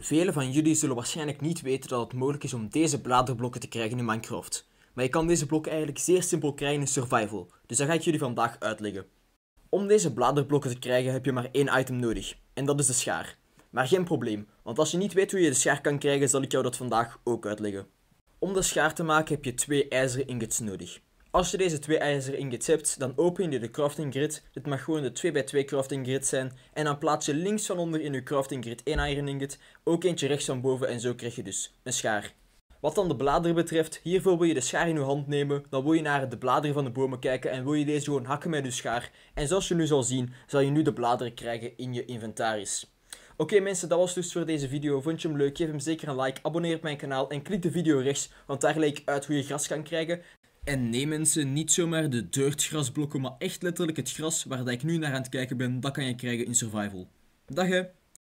Velen van jullie zullen waarschijnlijk niet weten dat het mogelijk is om deze bladerblokken te krijgen in Minecraft. Maar je kan deze blokken eigenlijk zeer simpel krijgen in Survival, dus dat ga ik jullie vandaag uitleggen. Om deze bladerblokken te krijgen heb je maar één item nodig, en dat is de schaar. Maar geen probleem, want als je niet weet hoe je de schaar kan krijgen, zal ik jou dat vandaag ook uitleggen. Om de schaar te maken heb je twee ijzeren ingots nodig. Als je deze twee ijzer ingots hebt, dan open je de crafting grid. Dit mag gewoon de 2x2 crafting grid zijn. En dan plaats je links van onder in je crafting grid één iron ingot. Ook eentje rechts van boven en zo krijg je dus een schaar. Wat dan de bladeren betreft, hiervoor wil je de schaar in je hand nemen, dan wil je naar de bladeren van de bomen kijken en wil je deze gewoon hakken met je schaar. En zoals je nu zal zien, zal je nu de bladeren krijgen in je inventaris. Oké mensen, dat was dus voor deze video. Vond je hem leuk? Geef hem zeker een like, abonneer op mijn kanaal en klik de video rechts, want daar leek uit hoe je gras kan krijgen. En nee mensen, niet zomaar de deurtgrasblokken, maar echt letterlijk het gras waar dat ik nu naar aan het kijken ben, dat kan je krijgen in survival. Dag hè!